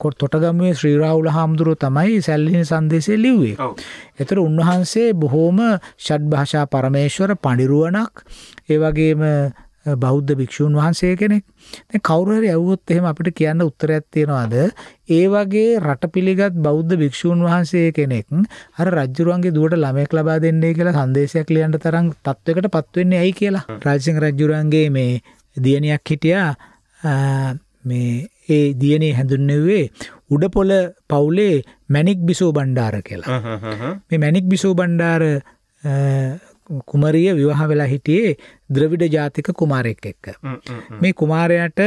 කොට තොටගමුවේ ශ්‍රී රාහුල හාමුදුරුව තමයි සැල්ලිහිණ සංදේශය ලිව්වේ. එතකොට උන්වහන්සේ බොහෝම ෂඩ්භාෂා පරමේශ්වර පඬිරුවණක් ඒ වගේම බෞද්ධ භික්ෂූන් වහන්සේ කෙනෙක්. දැන් කවුරු හරි ඇහුවොත් එහෙම අපිට කියන්න උත්තරයක් තියනවාද? ඒ වගේ රටපිළිගත් බෞද්ධ භික්ෂූන් වහන්සේ කෙනෙක් අර රජුරුවන්ගේ දුවට ළමයෙක් ලබා දෙන්නේ කියලා සංදේශයක් ලියන්න තරම් තත්වයකටපත් වෙන්නේ ඇයි කියලා. රාජසිංහ රජුරුවන්ගේ මේ දියණියක් හිටියා මේ ඒ දියණිය හැඳුන්වුවේ උඩපොළ පවුලේ මැණික් බිසෝ බණ්ඩාර කියලා. මේ මැණික් බිසෝ බණ්ඩාර කුමරිය විවාහ වෙලා හිටියේ ද්‍රවිඩ ජාතික කුමාරයෙක් එක්ක. මේ කුමාරයාට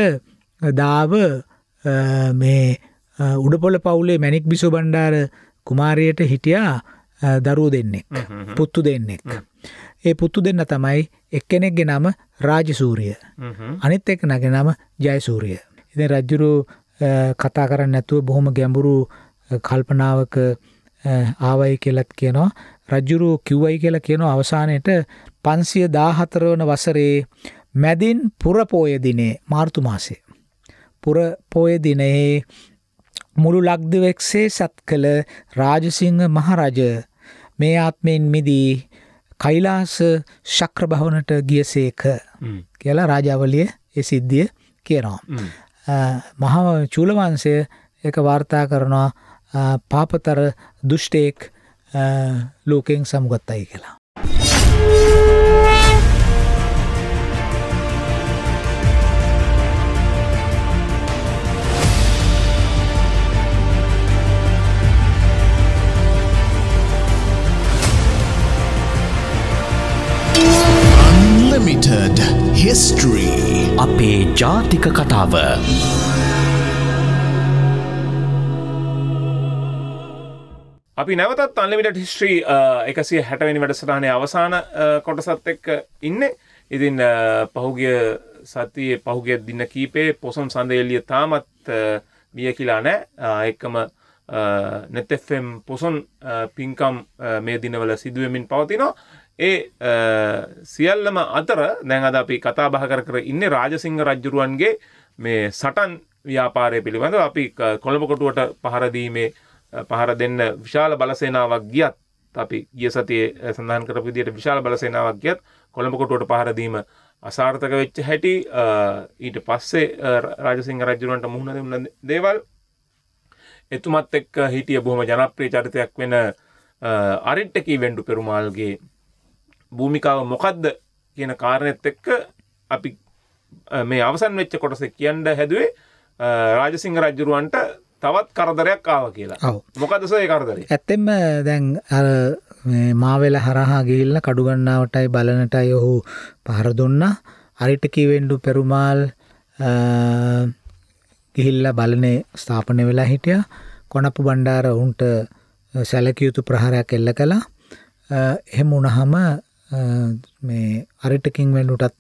දාව මේ උඩපොළ පවුලේ මැණික් බිසෝ බණ්ඩාර කුමාරයට හිටියා දරුවෝ දෙන්නෙක් පුත්තු දෙන්නෙක්. ඒ පුත්තු දෙන්න තමයි එක්කෙනෙක්ගේ නම රාජසූරිය. අනිත් එක්කෙනාගේ නම ජයසූරිය. ඉතින් රජුරු කතා කරන්නේ නැතුව බොහොම ගැඹුරු කල්පනාවක ආවයි කියලත් කියනවා රජුරු කිව්වයි කියලා කියනවා අවසානයේට 514 වන වසරේ මැදින් පුර පෝය දිනේ මාර්තු මාසයේ පුර පෝය දිනේ මුළු ලක්දිවෙක්සේ සත්කල රාජසිංහ මහරජ මේ ආත්මයෙන් මිදී කෛලාස ශක්‍ර භවනට ගියසේක කියලා රාජාවලිය ඒ සිද්ධිය කියනවා. මහා චූලවංශය එක වාර්තා කරනවා පාපතර දුෂ්ටයෙක් ලෝකෙන් සමුගත්තයි කියලා. Unlimited. හිස්ටරී අපේ ජාතික කතාව අපි නැවතත් අන්ලිමිට හිස්ට්‍රී එකසිය හැටවැනි වැඩසටානය අවසාන කොටසත් එක්ක ඉන්න ඉතින් පහුගිය සතියේ පහුගිය දින්න කීපේ පොසම් සඳේලිය තාමත් බිය කියලා නෑ එක්කම නෙතෙෆම් පොසොන් පින්කම් මේ දිනවල සිදුවමින් පවතිනවා ඒ සියල්ලම අතර දැන් අද අපි කතා බහ කර කර ඉන්නේ රාජසිංහ රජුරුවන්ගේ මේ සටන් ව්‍යාපාරය පිළිබඳව අපි කොළඹ කොටුවට පහර දීමේ පහර දෙන්න විශාල බලසේනාවක් ගියත් අපි ගිය සතියේ සඳහන් කරපු විදිහට විශාල බලසේනාවක් ගියත් කොළඹ කොටුවට පහර දීම අසාර්ථක වෙච්ච හැටි ඊට පස්සේ රාජසිංහ රජුරුවන්ට මුහුණ දෙන්න දේවල් එතුමත් එක්ක හිටිය බොහොම ජනප්‍රිය චරිතයක් වෙන අරිට්ටකී වෙන්ඩු පෙරුමාල්ගේ භූමිකාව මොකක්ද කියන කාරණයත් එක්ක අපි මේ අවසන් වෙච්ච කොටස කියන්න හැදුවේ රාජසිංහ රජ්ජුරුවන්ට තවත් කරදරයක් ආව කියලා මොකදස ඒ කරදරේ ඇත්තෙම දැන් අර මාවෙල හරහා ගිල්ල කඩුගන්නාවටයි බලනටයි ඔහු පහර දුන්න අරිටකිවෙන්ඩු පෙරුමාල් ගිහිල්ල බලනේ ස්ථාපනය වෙලා හිටිය කොනපු බණ්ඩාර ඔවුන්ට සැලකයුතු ප්‍රහරයක් එල්ල කලා එහෙම උනහම මේ අරිටකින් වෙන්ඩුටත්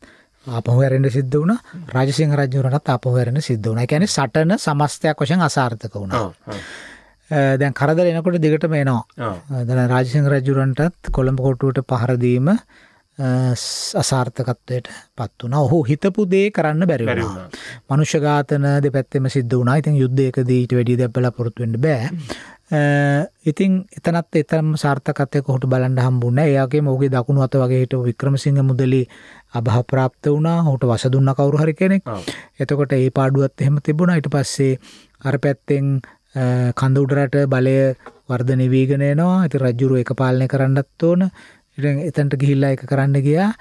අපහුවැරෙන්ට සිද්ධ වුණ රජසිංහ රජවරටත් අපහුවැරෙන සිද්ධ වුණ ැන සටන සමස්තයක් වශයෙන් අසාර්ථක වුණා දැන් කරදර එනකොට දිගට මේනවා දන රාජසිංහ රජුරන්ටත් කොළඹ කොටුවට පහරදීම අසාර්ථකත්වයට පත් වන ඔහු හිතපු දේ කරන්න බැරිවෙන මනුෂ්‍ය ගාතන දෙ පැත්තෙම සිද්ධ වුණ ඉතින් යුද්ධයක දීට වැඩි දැබල පොරොත්තුවෙන්ට බෑ Uh, ඉතින් එතනත් එතරම් සාර්ථකත්වය කොහොට බලන්න හම්බුනේ. එයාගේ මොහුගේ දකුණු අත වගේ හිටපු වික්‍රමසිංහ මුදලි අභාප්‍රාප්ත වුණා. ඔහුට වස දුන්න කවුරු හරි කෙනෙක්. එතකොට ඒ පාඩුවත් එහෙම තිබුණා. ඊට පස්සේ අර පැත්තෙන් uh, කඳ උඩරට බලය වර්ධනය වීගෙන යනවා. ඉතින් රජුරු ඒක පාලනය කරන්නත් ඕන. ඉතින් එතනට ගිහිල්ලා ඒක කරන්න ගියා.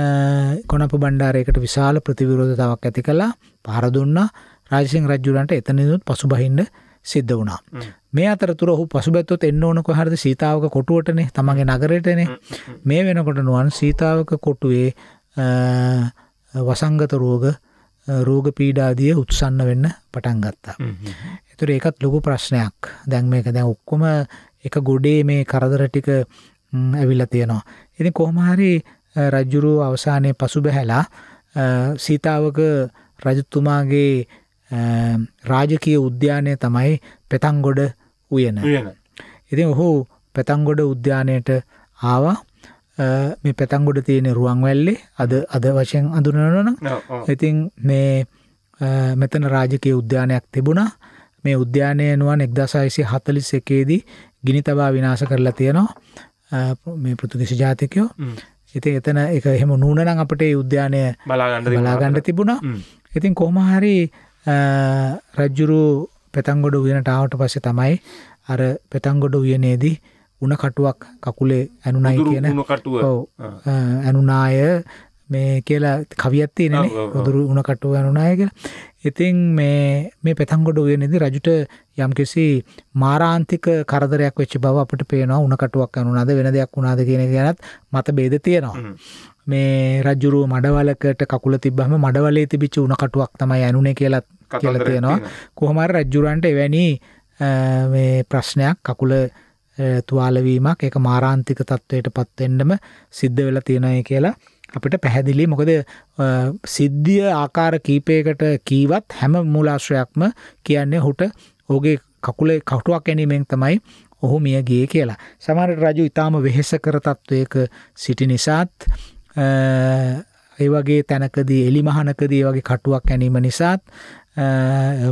Uh, කොනප බණ්ඩාරයකට විශාල ප්‍රතිවිරෝධතාවක් ඇති කළා. පහර දුන්නා. රාජසිංහ රජුරන්ට එතනදිනුත් පසුබහින්න සිද්ධ වුණා. මේ අතරතුර ඔහු පසුබැත්තුත් එන්න ඕන කොහරද සීතාවක කොටුවටනේ තමන්ගේ නගරයටනේ මේ වෙනකොට නුවන් සීතාවක කොටුවේ වසංගත රෝග රෝග පීඩාදිය උත්සන්න වෙන්න පටන් ගත්තා. එතුර ඒකත් ලොකු ප්‍රශ්නයක් දැන් මේක දැන් ඔක්කොම එක ගොඩේ මේ කරදර ටික ඇවිල්ල තියෙනවා. ඉතින් කොහමහරි රජ්ජුරුව අවසානය පසු බැහැලා සීතාවක රජතුමාගේ රාජකය උද්‍යානය තමයි පෙතංගොඩ උයන. ඉති ඔහු පැතංගොඩ උද්‍යානයට ආවා මේ පැතංගොඩ තියෙන රුවන් වැල්ලේ අද අද වශයෙන් අඳුනනන ඉතින් මේ මෙතන රාජකය උද්‍යානයක් තිබුණා මේ උද්‍යානය නුවන් එක්දසායිසි හතලිස් එකේදී ගිනි තබා විනාශ කරලා තියෙනවා මේ පෘතුගිසි ජාතිකයෝ ඉතින් එතන එක එහෙම නූනනම් අපට උද්‍යානය බලාගන්න තිබුණා ඉතින් කොහමහරි රජ්ජුරු පෙතංගොඩ වනට ආවට පස්සේ තමයි අර පෙතංගොඩ වයනේදී උන කටුවක් කකුලේ ඇනුනයි කියන ඇනුනාය මේ කියලා කවියත්තේ නේ ගොදුරු උනකටුව යනුනායක ඉතින් මේ මේ පෙතංගොඩ වයනේදී රජුට යම්කිසි මාරාන්තික කරදරයක් වෙච්ච බව අපිට පේනවා උනකටුවක් යනුනාද වෙන දෙයක් වුණාද කියන එක ගැනත් මතභේද තියෙනවා මේ රජ්ජුරුව මඩවලකට කකුල තිබ්බහම මඩවලේ තිබිච්ච උනකටුවක් තමයි ඇනුනේ කියලත් කියල තියෙනවා කොහමර රජ්ජුරන්ට එවැනි ප්‍රශ්නයක් කකුල තුවාලවීමක් එක මාරාන්තික තත්ත්වයට පත්වෙන්ඩම සිද්ධ වෙලා තියෙනය කියලා අපිට පැහැදිලි මොකද සිද්ධිය ආකාර කීපයකට කීවත් හැම මූලාශ්‍රයක්ම කියන්නේ හුට ඕගේ කකුලේ කටුවක් ඇනීමෙන් තමයි ඔහු මියගේ කියලා සමහර රජු ඉතාම වෙහෙස කර තත්ත්වයක සිටි නිසාත් ඒ වගේ තැනකදී එලි මහනකදී වගේ කටුවක් ඇනීම නිසාත්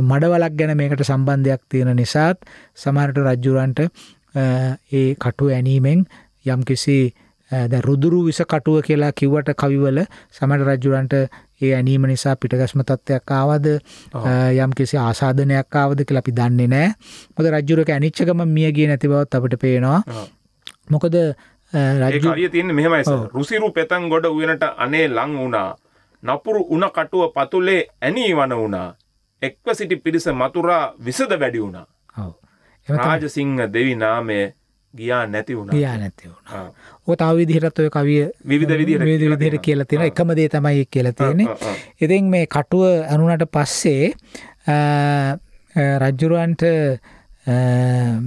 මඩවලක් ගැන මේකට සම්බන්ධයක් තියෙන නිසාත් සමහරට රජ්ජුරන්ට ඒ කටු ඇනීමෙන් යම් කිසි රුදුරු විස කටුව කියලා කිව්වට කවිවල සමට රජුරන්ට ඒ ඇනීම නිසා පිටගස්ම තත්ත්වයක් ආවද යම් කිසි ආසාධනයක් ආවද කියලා අපි දන්නේ නෑ මොද රජුරක ඇනිච්චකම මිය ගිය නැති බවත් අපට පේනවා මොකද රජිය තින් මෙහමයි රුසිරු පෙතන් ගොඩ උයනට අනේ ලං වුණා නපුරු උන කටුව පතුලේ ඇනී වන වුණා එක්ව සිටි පිරිස මතුරා විසද වැඩි වුණා. රාජසිංහ දෙවි නාමය ගියා නැති වුණා. ගියා නැති වුණා. ඔය තව විදිහටත් ඔය කවිය විවිධ විදිහට විවිධ විදිහට කියලා තියෙනවා. එකම දේ තමයි කියලා තියෙන්නේ. ඉතින් මේ කටුව අනුණට පස්සේ රජුරවන්ට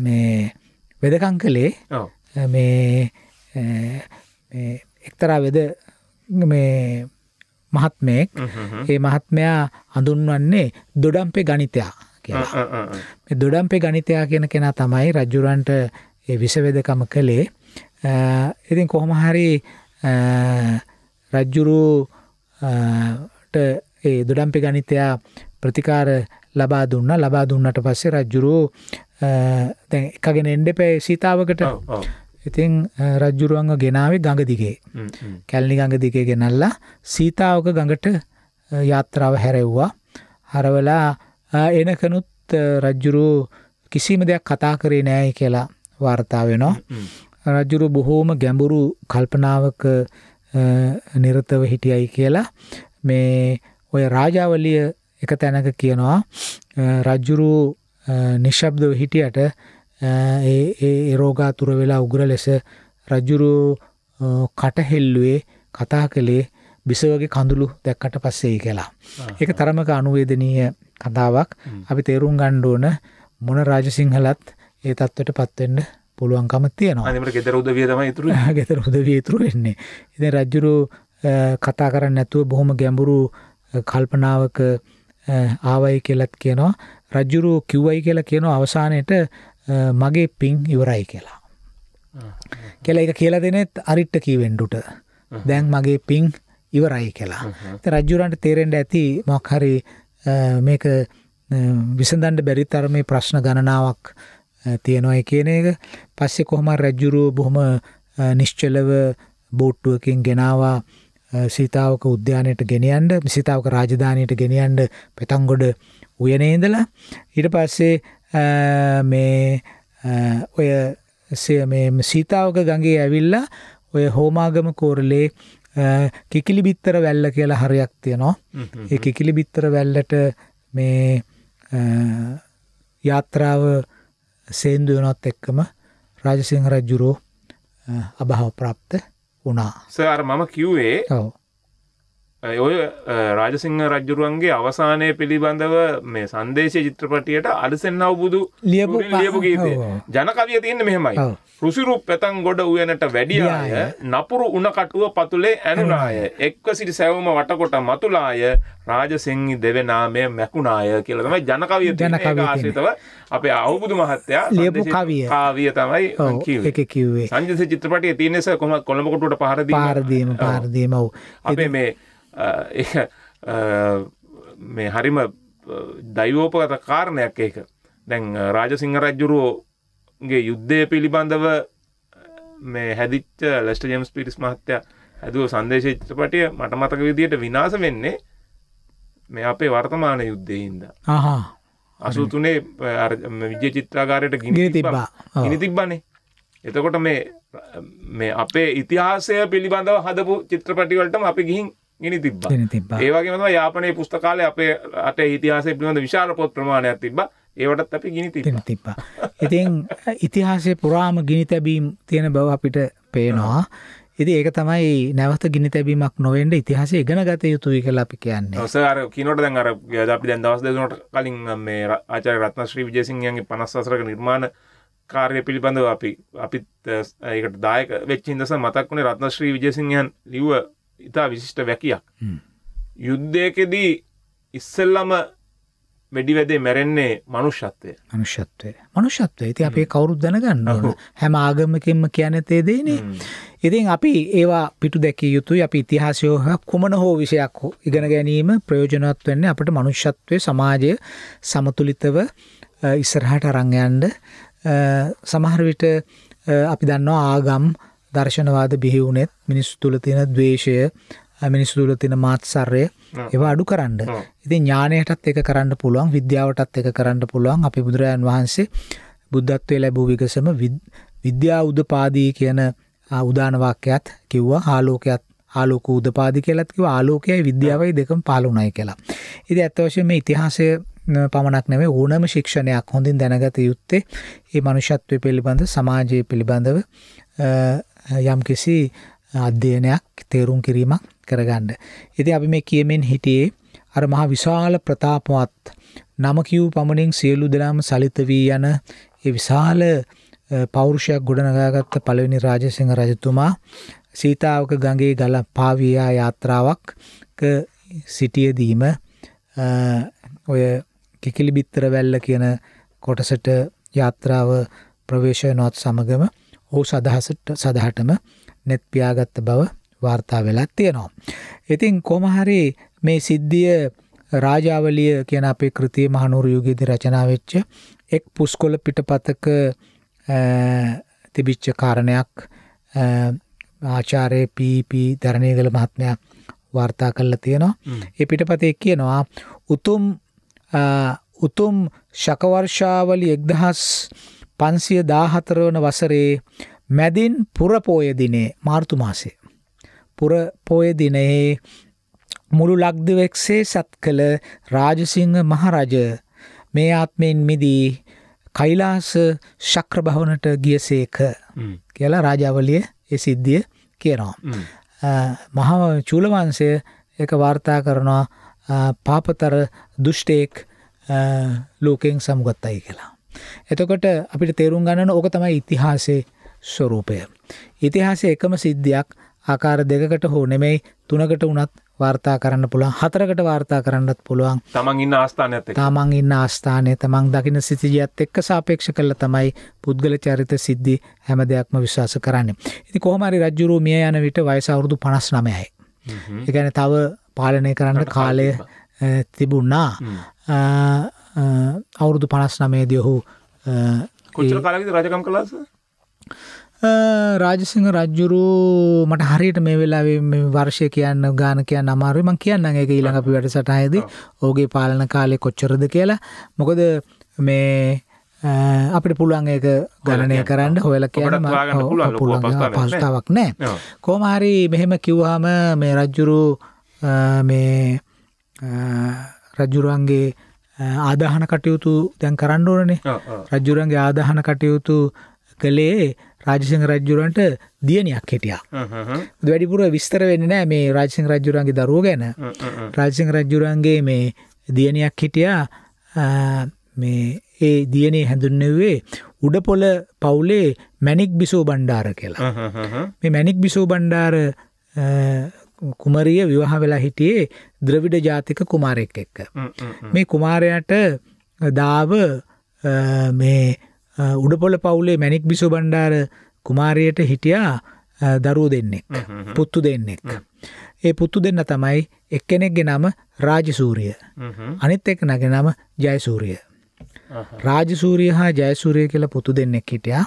මේ වෙදකම් කළේ මේ එක්තරා වෙද මේ මහත්මයෙක් ඒ මහත්මයා හඳුන්වන්නේ දොඩම්පේ ගණිතයා කියලා. මේ දොඩම්පේ ගණිතයා කියන කෙනා තමයි රජුරන්ට ඒ විසවේදකම කළේ. ඉතින් කොහොම හරි රජ්ජුරුට ඒ දොඩම්පේ ගණිතයා ප්‍රතිකාර ලබා දුන්න ලබා දුන්නට පස්සේ රජ්ජුරු දැන් එකගෙන එන්ඩපේ සීතාවකට ඉතින් රජ්ජුරුවන්ග ගෙනාවේ ගඟ දිගේ කැල්ලි ගඟ දිගේ ගෙනල්ලා සීතාවක ගඟට යාත්‍රාව හැරෙව්වා හරවලා එනකනුත් රජ්ජුරු කිසිම දෙයක් කතා කරේ නෑයි කියලා වාර්තාවෙනවා. රජ්ජුරු බොහෝම ගැඹුරු කල්පනාවක නිරතව හිටියයි කියලා මේ ඔය රාජාවලිය එක තැනක කියනවා රජ්ජුරු නිශ්ශබ්දව හිටියට ඒ රෝගාතුර වෙලා උග්‍ර ලෙස රජ්ජුරු කටහෙල්ලුවේ කතා කළේ බිසවගේ කඳුළු දැක්කට පස්සේ කලා. එක තරමක අනුවේදනීය කතාවක් අපි තේරුම් ගණ්ඩෝන මොන රාජසිංහලත් ඒ තත්වට පත්වෙන්න පුළුවන්කම තියෙනවා අනිමට ගෙතර උදවිය තම ඉතුරු ගෙතර උදවිය ඉතුරු වෙන්නේ ඉතින් රජ්ජුරු කතා කරන්න නැතුව බොහොම ගැඹුරු කල්පනාවක ආවයි කියලත් කියනවා රජ්ජුරු කිව්වයි කියලා කියනවා අවසානයට මගේ පින් ඉවරයි කියලා. කෙල එක කියල දෙනෙත් අරිට්ට කීවෙන්ඩුට දැන් මගේ පින් ඉවරයි කියලා. රජ්ජුරන්ට තේරෙන්ට ඇති මොක්හරි මේක විසඳන්ට බැරිතර මේ ප්‍රශ්න ගණනාවක් තියෙනවා කියන එක පස්සෙ කොහොම රැජ්ජුරුව බොහොම නිශ්චලව බෝට්ටුවකින් ගෙනවා සීතාවක උද්‍යානයට ගෙනියන්ට සිතාවක රාජධානයට ගෙනියන්ට පෙතංගොඩ උයනේදලා ඊට පස්සේ මේ ඔය සීතාවක ගඟේ ඇවිල්ලා ඔය හෝමාගම කෝරලේ කිකිලි බිත්තර වැල්ල කියලා හරයක් තියෙනවා ඒ කිකිලි බිත්තර වැල්ලට මේ යාත්‍රාව සේන්දු වෙනත් එක්කම රාජසිංහ රජ්ජුරෝ අභාව ප්‍රාප්ත වුණා සර් මම කිව්වේ ඔය රාජසිංහ රජ්ජුරුවන්ගේ අවසානය පිළිබඳව මේ සන්දේශය චිත්‍රපටියට අලසෙන්න්නව බුදු ලියපු ලියපු ගීතය ජනකවිය තියන්න මෙහෙමයි රුසිරු පැතන් ගොඩ වයනට වැඩියාය නපුරු උනකටුව පතුලේ ඇනුනාය එක්ව සිටි සැවම වටකොට මතුලාය රාජසිංහි දෙවෙනාමය මැකුණාය කියලතම ජනකවිය ජනකාශතව අපේ අවබුදු මහත්තයා ලියපු කවිය කාවිය තමයි කිවේ සංජස චිත්‍රපටය තියනෙස කොම කොළඹකොටට පහරදි පාරදීම පාරදීමව් අපේ මේ මේ හරිම දයිවෝපගත කාරණයක් ඒක දැන් රාජසිංහ රජ්ජුරුවෝගේ යුද්ධය පිළිබඳව මේ හැදිච්ච ලෙස්ට ජෙම්ස් පිරිස් මහත්තය හැදුව සංදේශචිත්‍රපටය මට මතක විදියට විනාස වෙන්නේ මේ අපේ වර්තමාන යුද්ධයහින්ද අසුතුනේ විජ්‍ය චිත්‍රාකාරයට ගිනි තිබා ගිනි තිබ්බනේ එතකොට මේ මේ අපේ ඉතිහාසය පිළිබඳව හදපු චිත්‍රපටිවලටම අපි ගිහින් ගෙන තිබ ඒවගේම යාපනය පුස්තකාලය අපේ අට ඉතිහාසේ පිළිබඳ විශාල පොත් ප්‍රමාණයක් තිබ ඒවටත් අපි ගිනි තිබෙන තිබ්බා ඉතින් ඉතිහාසය පුරාම ගිනි තැබීම් තියෙන බව අපිට පේනවා ඉති ඒක තමයි නැවත ගිනි තැබීමක් නොවෙන්ට ඉතිහාස ඉගෙන ගත යුතුයි කලා අපි කියන්නේ ඔසර කිනොට දැන් අර අපි දැන් දවස් දෙනට කලින් මේ ආචර රත්න ශ්‍රී විජයසිංහයන්ගේ පනස්සසරක නිර්මාණ කාර්ය පිළිබඳව අපි අපිත් ඒකට දායක වෙච්චින්දස මතක් වුණේ රත්න ශ්‍රී විජයසිංහයන් ලිව්ව ඉතා විශිෂ්ට වැකයක්. යුද්ධයකෙදී ඉස්සල්ලම වැඩිවැදේ මැරෙන්නේ මනුෂ්‍යත්වය මනුෂ්‍යත්වය මනුෂ්‍යත්වය ඇති අපේ කවුරුත් දැනගන්න හැම ආගමකින්ම කියන තේදේනේ ඉතින් අපි ඒවා පිටු දැකිය යුතුයි අපි ඉතිහාසයෝහ කුමන හෝ විෂයක් ඉගෙන ගැනීම ප්‍රයෝජනවත් වෙන්නේ අපට මනුෂ්‍යත්වය සමාජය සමතුලිතව ඉස්සරහට අරංයන්ඩ සමහරවිට අපි දන්නවා ආගම් දර්ශනවාද බිහි වුනෙත් මිනිස් තුළ තියෙන දවේශය මිනිස් තුළ තියෙන මාත්සර්ය ඒවා අඩු කරන්න ඉති ඥානයටත් එක කරන්න පුළුවන් විද්‍යාවටත් එක කරන්න පුළුවන් අපි බුදුරජාන් වහන්සේ බුද්ධත්වය ලැබූ විගසම විද්‍යා උදපාදී කියන උදානවාක්‍යත් කිව්වා ආලෝකයත් ආලෝක උදපාදි කියලත්කිව ආලෝකයයි විද්‍යාවයි දෙකම පාලුනයි කියලා. ඉති ඇත්තවශය මේ ඉතිහාසය පමණක් නෙවේ ඕනම ශික්ෂණයක් හොඳින් දැනගත යුත්තේ ඒ මනුෂත්වය පිළිබඳ සමාජය පිළිබඳව යම්කිසි අධ්‍යයනයක් තේරුම් කිරීමක් කරගන්න. ඉති අපි මේ කියමෙන් හිටියේ අර මහා විශාල ප්‍රතාපවත් නම කිව් පමණින් සියලු දෙනාම සලිත වී යන ඒ විශාල පෞරුෂයක් ගොඩනගාගත්ත පළවෙනි රාජසිංහ රජතුමා සීතාවක ගඟේ ගල පාවියා යාත්‍රාවක් සිටියදීම ඔය කිකිලි බිත්තර වැල්ල කියන කොටසට යාත්‍රාව ප්‍රවේශයනොත් සමගම ඔහු සදහසට සදහටම net පියාගත්ත බව වාර්තා වෙලා තියෙනවා. ඉතින් කොමහරි මේ සිද්ධිය රාජාවලිය කියන අපේ කෘතිය මහනුවර යුගයේදී රචනා වෙච්ච එක් පුස්කොළ පිටපතක තිබිච්ච කාරණයක් ආචාර්ය පීපී දරණීගල මහත්මයා වාර්තා කළා තියෙනවා. ඒ පිටපතේ කියනවා උතුම් උතුම් ශකවර්ෂාවලි 1000 පන්සිය දාහතරවන වසරේ මැදින් පුරපෝය දිනේ මාර්තුමාසය. පුරපෝය දිනයේ මුළු ලක්දවෙක්සේ සත් කළ රාජසිංහ මහරජ මේ ආත්මයෙන් මිදී කයිලාස ශක්‍රභවනට ගියසේක කියලා රාජාවලිය ඒ සිද්ධිය කියනවා. මහම චූලවන්සය එක වාර්තා කරනවා පාපතර දුෘෂ්ටයෙක් ලෝකෙන් සමුගත්තයි කියලා. එතකොට අපිට තේරුම් ගන්න ඕක තමයි ඉතිහාසයේ ස්වරූපය. ඉතිහාසයේ එකම සිද්ධියක් ආකාර දෙකකට හෝ නෙමෙයි තුනකට වුණත් වාර්තා කරන්න පුළුවන් හතරකට වාර්තා කරන්නත් පුළුවන් තමන් ඉන්න ආස්ථානයත් තමන් ඉන්න ආස්ථානය තමන් දකින සිතිජියත් එක්ක සාපේක්ෂ කළ තමයි පුද්ගල චරිත සිද්ධි හැම දෙයක්ම විශ්වාස කරන්න. ඉති කොහමරි රජ්ජුරූ මිය යන විට වයසවුරුදු පනස් නමයයි. එකැන තව පාලනය කරන්න කාලය තිබුණා අවුරුදු පනස් නමේදී ඔහු කොච්චර කාලද රජකම් කලාස රාජසිංහ රජ්ජුරු මට හරියට මේ වෙලාවේ වර්ෂය කියන්න ගාන කියන්න අමාරුයි මං කියන්න ඒක ඊළඟ අපි වැඩසටහයද ඕගේ පාලන කාලේ කොච්චරද කියලා මොකද මේ අපිට පුළුවන් ඒක ගණනය කරන්න හොයල කියන්න පස්තාවක් නෑ කෝමහරි මෙහෙම කිව්වාම මේ රජ්ජුරු මේ රජ්ජුරුවන්ගේ ආදාහන කටයුතු දැන් කරන්න ඕනනේ රජ්ජුරන්ගේ ආදාහන කටයුතු කළේ රාජසිංහ රජ්ජුරන්ට දියණියක් හිටියා. වැඩිපුර විස්තර වෙන්නේ නැහැ මේ රාජසිංහ රජ්ජුරන්ගේ දරුවෝ ගැන. රාජසිංහ රජ්ජුරන්ගේ මේ දියණියක් හිටියා මේ ඒ දියණේ හැඳුන්වෙන්නේ උඩපොළ පවුලේ මැණික් බිසෝ බණ්ඩාර කියලා. මේ මැණික් බිසෝ බණ්ඩාර කුමරිය විවාහ වෙලා හිටියේ ද්‍රවිඩ ජාතික කුමාරෙක් එක්ක. මේ කුමාරයට දාව මේ උඩපොල පවුලේ මැනික් බිසු බණ්ඩාර කුමාරයට හිටියා දරුව දෙන්නෙක් පුත්තු දෙන්නෙක්. ඒ පුත්තු දෙන්න තමයි එක්කෙනෙක්ගේ නම රාජසූරිය අනිත් එක් නගේ නම ජයසූරිය. රාජසූරිය හා ජයසූරිය කියලා පුතු දෙන්නෙක් හිටියා.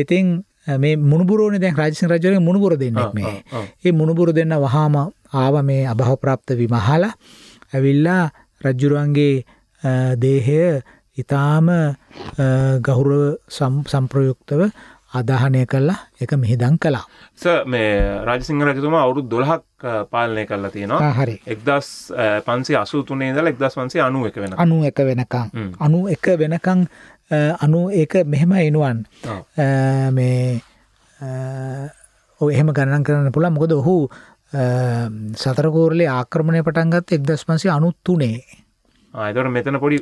ඉතින් මේ මුණුබුරෝන දැන් රාජසිං රජුගේ මුණුබුර දෙන්නෙක් මේ. ඒ මුණුබුර දෙන්න වහාම ආව මේ අභව ප්‍රාප්ත විමහලා ඇවිල්ලා රජුරුවන්ගේ දේහය ඊටාම ගහුර සම්ප්‍රයුක්තව අදහනය කල්ලා එක මෙහිදන් කලා ස මේ රජසිංහ රජතුමා අවුරුදු දොළහක් පාලනය කල්ලා තියෙනවා හරි එක්දස් පන්සේ අසු තුනේ දල එක්දස් වන්සේ අනුව එක වෙන අනු එක වෙනකං අනු එක වෙනකං අනු ඒක මෙහෙම එනුවන් මේ ඔ එහෙම ගණන් කරන්න පුළා මොකද ඔහු සතරකෝරලේ ආක්‍රමණය පටන්ගත් එක්දස් පන්සේ අනුත් තුනේ ආතර මෙතන පොඩි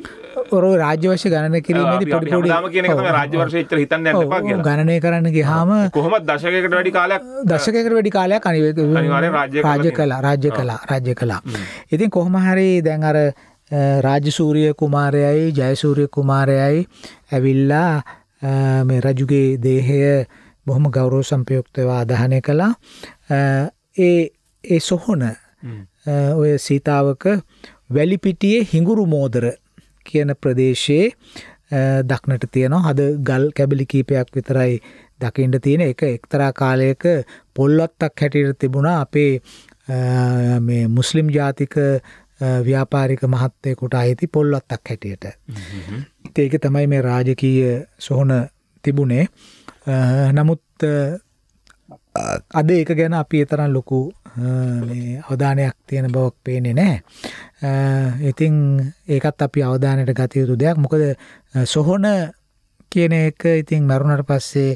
ඔර රාජ්‍යවශ ගණන කිරීමේදී පොඩි පොඩි කියන එක තමයි රාජ්‍යවර්ෂ එච්චර හිතන්න යන්න එපා කියලා. ගණනය කරන්න ගියාම කොහොමද දශකයකට වැඩි කාලයක් දශකයකට වැඩි කාලයක් අනිවාර්යයෙන් රාජ්‍ය කළා රාජ්‍ය කළා රාජ්‍ය කළා. ඉතින් කොහොම හරි දැන් අර රාජසූරිය කුමාරයයි ජයසූරිය කුමාරයයි ඇවිල්ලා මේ රජුගේ දේහය බොහොම ගෞරව සම්පයුක්තව අදහනය කළා ඒ ඒ සොහොන ඔය සීතාවක වැලිපිටියේ හිඟුරු මෝදර කියන ප්‍රදේශයේ දක්නට තියෙනවා හද ගල් කැබිලි කීපයක් විතරයි දකිින්ට තියෙන එක එක්තරා කාලයක පොල්ලොත්තක් හැටියට තිබුණා අපේ මුස්ලිම් ජාතික ව්‍යාපාරික මහත්තයකුට අයිති පොල්ලොත්තක් හැටියට. ඒක තමයි මේ රාජකීය සොහොන තිබුණේ නමුත් අද ඒක ගැන අපි එතරම් ලොකු අවධානයක් තියෙන බවක් පේනෙ නෑ. ඉතිං ඒකත් අපි අවධානයට ගතයුතු දෙයක් මොකද සොහොන කියන එක ඉතිං මැරුණට පස්සේ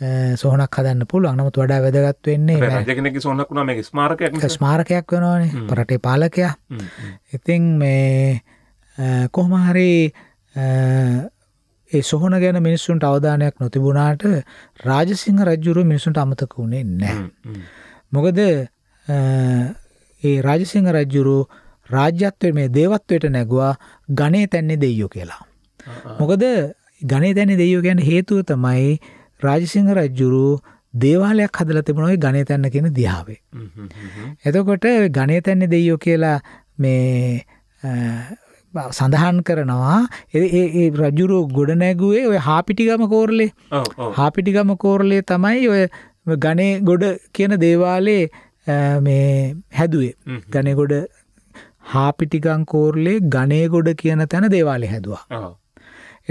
සොහනක් හදන්න පුළුවන් නමුත් වඩා වැදගත් වෙන්නේ රජකෙනෙක් සොහනක් වුණා මේක ස්මාරකයක් ස්මාරකයක් වෙනවනේ රටේ පාලකයා ඉතින් මේ කොහොම හරි ඒ සොහන ගැන මිනිස්සුන්ට අවධානයක් නොතිබුණාට රාජසිංහ රජුරු මිනිසුන්ට අමතක වුණේ නැහැ මොකද ඒ රාජසිංහ රජ්ජුරු රාජ්‍යත්වය මේ දේවත්වයට නැගවා ගනේ තැන්නේ දෙයෝ කියලා මොකද ගනේ තැන්නේ දෙයෝ ගැන හේතුව තමයි රාජසිංහ රජ්ජුරු දේවාලයක් හදල තිබුණොයි ගණය තැන්න කියෙන දිහාාවේ. එතකොට ගණය තැන්නේ දෙයෝ කියලා මේ සඳහන් කරනවා ඒ රජුරෝ ගොඩනැගුවේ ඔය හාපිටිගම කෝරලේ හාපිටිගම කෝරලේ තමයි ඔය ගණේ ගොඩ කියන දේවාලේ මේ හැදුවේ ගණෙගොඩ හාපිටිකං කෝරලේ ගණේගොඩ කියන තැන දේවාලේ හැදවා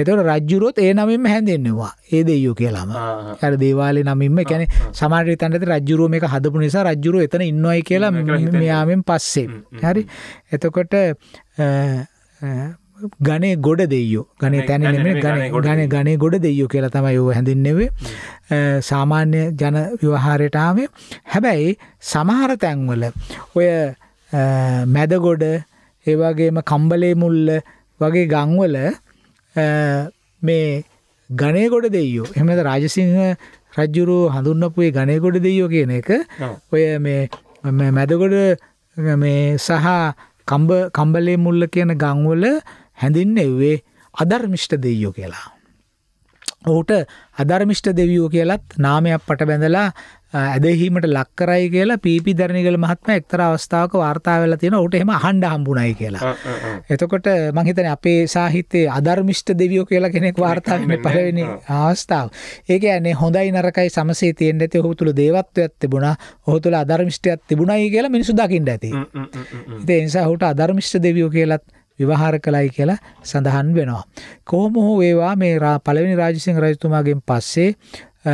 එතකොට රජ්ජුරුවොත් ඒ නමින්ම හැඳෙන්නවා. ඒ දෙයියෝ කියලාම. අර දේවාලේ නමින්ම කියන්නේ සමහර හිතන්නත් රජ්ජුරුව මේක හදපු නිසා රජ්ජුරුව එතන ඉන්නවයි කියලා මෙයාමෙන් පස්සේ. හරි. එතකොට ගණේ ගොඩ දෙයියෝ. ගණේ තැන නෙමෙයි ගණේ ගණේ ගණේ ගොඩ දෙයියෝ කියලා තමයි ඌ හැඳින්නෙවේ. සාමාන්‍ය ජන ව්‍යවහාරයට ආවේ. හැබැයි සමහර තැන්වල ඔය මැදගොඩ ඒ වගේම කම්බලේ මුල්ල වගේ ගම්වල මේ ගණයගොඩ දෙයෝ එමද රාජසිංහ රජ්ජුරු හඳුන්නපුේ ගණයගොඩ දෙයෝ කියන එක ඔය මේ මැදගොඩ මේ සහ කම්බ කම්බලේ මුල්ල කියන ගංවල හැඳින්න එවේ අධර්මිෂ්ට දෙයෝ කියලා. ඔහුට අධර්මිෂ්ට දෙවියෝ කියලත් නාමයක් පට බැඳලා ඇදහීමට ලක්කරයි කියලා පීපි දරණිගල මහත්ම එක්තර අවස්ථාවක වාර්තා වෙලා තියෙන ඌට එහෙම අහන්න හම්බුණයි කියලා. එතකොට මං හිතන්නේ අපේ සාහිත්‍යයේ අධර්මිෂ්ඨ දෙවියෝ කියලා කෙනෙක් වාර්තා වෙන්නේ පළවෙනි අවස්ථාව. ඒ කියන්නේ හොඳයි නරකයි සමසේ තියෙන්න ඇති ඔහු තුල දේවත්වයක් තිබුණා, ඔහු තුල අධර්මිෂ්ඨයක් තිබුණයි කියලා මිනිස්සු දකින්න ඇති. ඉතින් ඒ නිසා ඌට අධර්මිෂ්ඨ දෙවියෝ කියලත් විවහාර කළයි කියලා සඳහන් වෙනවා. කොහොම හෝ ඒවා මේ පළවෙනි රාජසිංහ රජතුමාගෙන් පස්සේ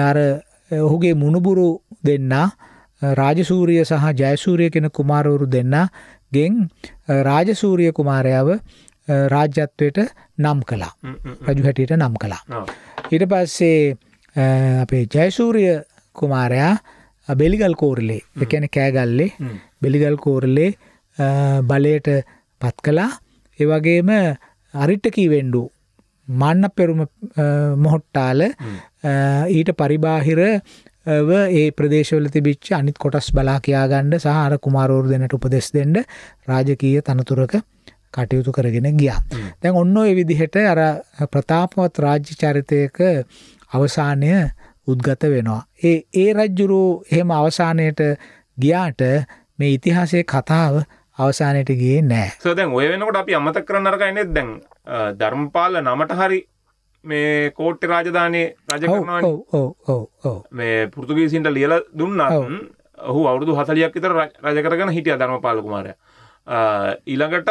අර ඔහුගේ මුණුබුරු දෙන්නා රාජසූරිය සහ ජයසූරිය කෙන කුමාරවරු දෙන්නා ගෙන් රාජසූරිය කුමාරයාව රාජ්‍යත්වයට නම් කලා රජු හැටියට නම් කලා. ඊට පස්සේ අපේ ජයසූරිය කුමාරයා බෙලිගල් කෝරලේ එකැන කෑගල්ලේ බෙලිගල් කෝරලේ බලයට පත් කලා ඒවගේම අරිට්ටකී වෙන්ඩු මන්න පෙරුම මොහොට්ටාල ඊට පරිබාහිර ඒ ප්‍රදේශවල තිබිච්ච අනිත් කොටස් බලා කියාගන්න සහ අර කුමාරෝරු දෙනට උපදෙස් දෙන්න රාජකීය තනතුරක කටයුතු කරගෙන ගියා. දැන් ඔන්න ඔය විදිහට අර ප්‍රතාපවත් රාජ්‍ය චරිතයක අවසානය උද්ගත වෙනවා. ඒ ඒ රජ්ජුරු එහෙම අවසානයට ගියාට මේ ඉතිහාසයේ කතාව අවසානයට ගියේ නෑ. සෝ දැන් ඔය වෙනකොට අපි අමතක කරන්න අරගන්නේ දැන් ධර්මපාල නමට හරි මේ කෝට්ට රාජධානය රජ කරනවා මේ පුෘතුගේසින්ට ලියල දුන්නන් ඔහු අවුරුදු හසලියක් විතර රජ කරගෙන හිටිය ධර්ම පාලකුමාරය ඊළඟට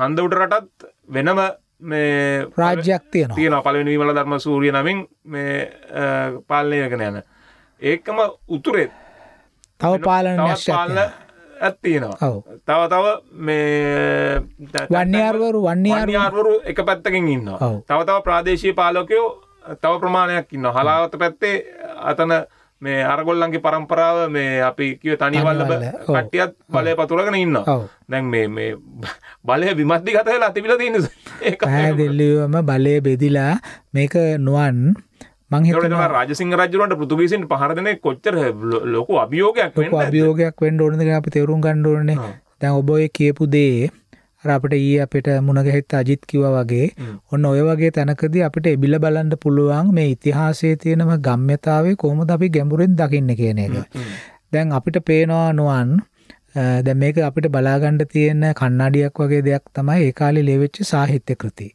කන්දවුට රටත් වෙනම මේ රාජ්‍යයක් තියෙන තියෙන පලවෙනිවල ධර්ම සූරිය නමින් මේ පාලනයගෙන යන ඒකම උතුරෙත් තව පාලන පාලන ඇත්තියෙනවා තව තව මේ වන්‍යාර්වරු වන්‍යාර්වරු එක පැත්තකින් ඉන්න තව තව ප්‍රාදේශී පාලොකයෝ තව ප්‍රමාණයක් ඉන්න හලාවත පැත්තේ අතන මේ අරගොල්ලන්ගේ පරම්පරාව මේ අපි කිව තනිවල්ල කට්ටියත් බලය පතුරගෙන ඉන්න දැන් මේ මේ බලය විමත්දි කතලා තිබිල තින්න පැහැදිල්ලිවම බලය බෙදිලා මේක නුවන් මංහිතවා රජසිං රජරන්ට පෘතුගේසින් පහරදන කොච්චර ලොකු අභියෝගයක් අභියෝගයක් වෙන්ඩ ඕනද අපි තේරුම් ගණ්ඩෝන දැන් ඔබොය කියපු දේ අපට ඒ අපට මුණගහෙත් අජිත් කිව වගේ ඔන්න ඔය වගේ තැනකද අපිට එබිල බලන්ඩ පුළුවන් මේ ඉතිහාසේ තියෙනම ගම්්‍යතාවේ කොහොමද අපි ගැඹුරෙන් දකින්න කියන එක දැන් අපිට පේනවා නුවන් දැ මේක අපිට බලාගණ්ඩ තියෙන කන්නාඩියක් වගේ දෙයක් තමයි ඒ කාලි ලෙවෙච්චි සාහිත්‍ය කෘති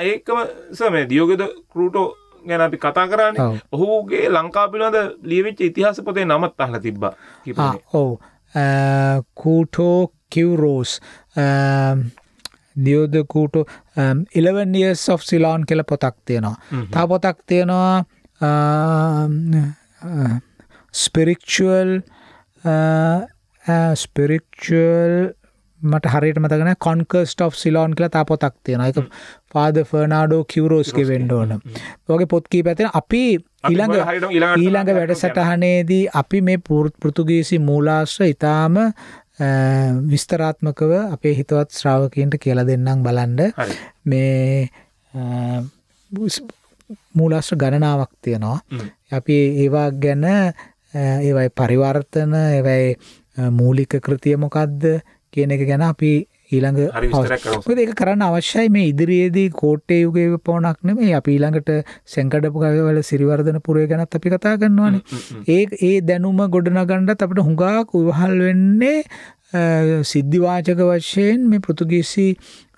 ඒකම සමේ දියෝගෙද කරටෝ ගැන අපි කතා කරන්නේ ඔහුගේ ලංකා පිළිබඳ ලියවිච්ච ඉතිහාස පොතේ නමත් අහලා තිබ්බා කිව්වා. ඔව්. කූටෝ කිව්රෝස් දියෝද කූටෝ 11 years of Ceylon කියලා පොතක් තියෙනවා. තව පොතක් තියෙනවා spiritual spiritual මට හරියට මතකන කොන්කර්ස්ට of සිලෝන් කියලා තා පොතක් තියෙන එක පාද ෆර්නාඩෝ කිවරෝස්ගේ වෙන්ඩ ඕන වගේ පොත්කී පැතින අපි ඊළඟ ඊළඟ වැඩ සටහනේදී අපි මේ පෘතුගීසි මූලාශ්‍ර ඉතාම විස්තරාත්මකව අපේ හිතවත් ශ්‍රාවකීන්ට කියල දෙන්නම් බලන්ඩ මේ මූලාශ්‍ර ගණනාවක් තියෙනවා අපි ඒවා ගැන ඒවයි පරිවර්තන එවයි මූලික කෘතිය මොකක්ද කියන එක ගැන අපි ඊළඟ ඒක කරන්න අවශ්‍යයි මේ ඉදිරියේදී කෝට්ටේ යුගයේ පවණක් නෙමෙයි අපි ඊළඟට සෙන්කඩපු ගවවල සිරිවර්ධන පුරය ගැනත් අපි කතා කරනවානේ ඒ ඒ දැනුම ගොඩනගන්නත් අපිට හුඟක් උවහල් වෙන්නේ සිද්ධිවාචක වශයෙන් මේ පෘතුගීසි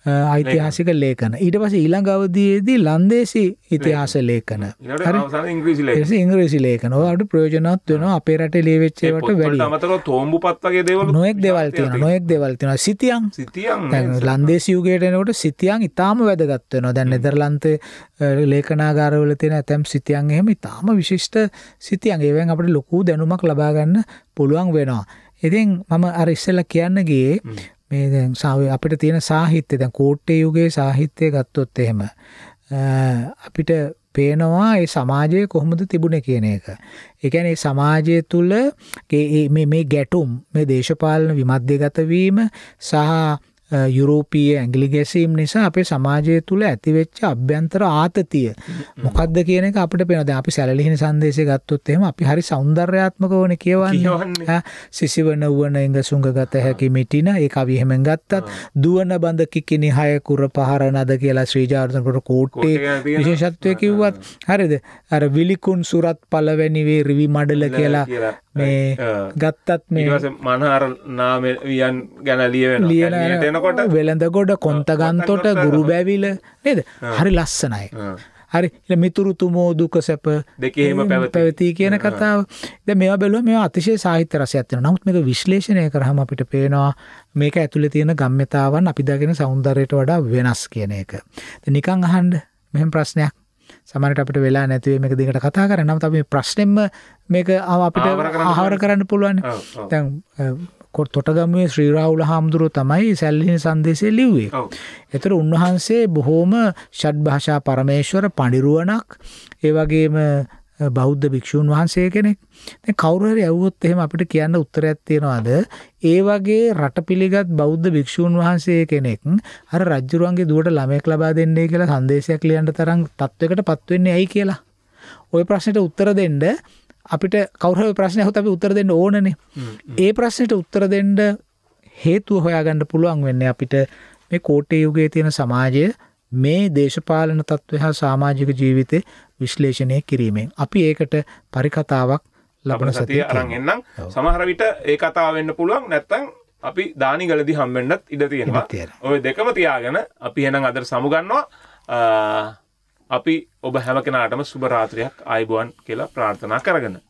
ඓතිහාසික ලේඛන ඊට පස්සේ ඊළඟ අවධියේදී ලන්දේසි ඉතිහාස ලේඛන ඉංග්‍රීසි ලේඛන ඔයාලට ප්‍රයෝජනවත් වෙනවා අපේ රටේ ලියවෙච්ච ඒවාට වැඩිය අමතරව තෝම්බු පත් වගේ දේවල් නොඑක් දේවල් තියෙනවා නොඑක් දේවල් තියෙනවා සිතියම් සිතියම් ලන්දේසි යුගයට එනකොට සිතියම් ඊටාම වැදගත් වෙනවා දැන් නෙදර්ලන්තේ ලේඛනාගාරවල තියෙන ඇතැම් සිතියන් එහෙම ඊටාම විශිෂ්ට සිතියන් ඒවෙන් අපිට ලොකු දැනුමක් ලබා ගන්න පුළුවන් වෙනවා. ඉතින් මම අර ඉස්සෙල්ලා කියන්න ගියේ මේ දැන් අපිට තියෙන සාහිත්‍ය දැන් කෝට්ටේ යුගයේ සාහිත්‍ය ගත්තොත් එහෙම අපිට පේනවා ඒ සමාජය කොහොමද තිබුණේ කියන එක. ඒ කියන්නේ සමාජය තුල මේ මේ ගැටුම් මේ දේශපාලන විමධ්‍යගත වීම සහ යුරෝපීය ඇගිලි ගැසීම් නිසා අපේ සමාජය තුළ ඇතිවෙච්ච අභ්‍යන්තර ආතතිය මොකක්ද කියන එක අපට පෙනද අපි සැලිහිනි සන්දේශය ගත්තොත් එම අපි හරි සෞන්දර්යාත්මක වන කියවන්න සිසිවන වුවන එඟ සුඟ ගත හැකි මිටින ඒ අවිහෙමෙන් ගත්තත් දුවන බඳ කිකිනි හය කුර පහර නද කියලා ශ්‍රීජාර්තකට කෝට්ටේ විශේෂත්වය කිව්වත් හරිද අර විලිකුන් සුරත් පලවැනිවේ රිවි මඩල කියලා මේ ගත්තත් මේ මනහර නාමයන් ගැන ලියවෙන ලියන යනකොට වෙළඳගොඩ කොන්තගන්තොට ගුරු බැවිල නේද හරි ලස්සනයි. හරි මිතුරු තුමෝ දුක සැප දෙකේම පැවතිී කියන කතාව ද මේ බැලුව මේ අතිශය සාහිත්‍ය රසයත්වන නමුත් මේක විශ්ලේෂණය කරහම අපිට පේනවා මේක ඇතුළේ තියෙන ගම්්‍යතාවන් අපි දගෙන සෞන්දරයට වඩා වෙනස් කියන එක. නිකං අහන්ඩ මෙහම ප්‍රශ්නයක් සමනට අපට වෙලා නැතිවේ මේක දිගට කතා කරන්න නමුත් අපි ප්‍රශ්නෙම මේක අපිට ආහාර කරන්න පුළුවන් දැන් කොට තොටගමුවේ ශ්‍රී රාහුල හාමුදුරුව තමයි සැල්ලිහිණි සංදේශය ලිව්වේ. ඒතර උන්වහන්සේ බොහෝම ෂඩ්භාෂා පරමේශ්වර පඬිරුවණක් ඒ වගේම බෞද්ධ භික්ෂූන් වහන්සේ කෙනෙක්. දැන් කවුරු හරි ඇහුවොත් එහෙම අපිට කියන්න උත්තරයක් තියනවාද? ඒ වගේ රටපිළිගත් බෞද්ධ භික්ෂූන් වහන්සේ කෙනෙක් අර රජුරුවන්ගේ දුවට ළමයෙක් ලබා දෙන්නේ කියලා සංදේශයක් ලියන්න තරම් තත්වයකටපත් වෙන්නේ ඇයි කියලා. ওই ප්‍රශ්නෙට උත්තර දෙන්න අපිට කවුරව ප්‍රශ්න හොත අපි උත්තර දෙන්න ඕනනේ ඒ ප්‍රශ්නයට උත්තර දෙන්න හේතුව හොයාගන්න පුළුවන් වෙන්න අපිට මේ කෝටේ යුගයේ තියෙන සමාජය මේ දේශපාලන තත්ත්වය හා සාමාජික ජීවිතය විශ්ලේෂණය කිරීමෙන් අපි ඒකට පරිකතාවක් ලබන සතිය අරන් එන්නම් සමහර විට ඒ කතාව වෙන්න පුළුවන් නැත්තම් අපි දානි ගලදි හම්බෙන්නත් ඉඩ තියෙනවා ඔය දෙකම තියාගෙන අපි එහෙනම් අදට සමුගන්නවා අපි ඔබ හැම කෙනාටම සුභරාත්‍රයක් අයිබුවන් කියලා ප්‍රාර්ථනා කරගන්න.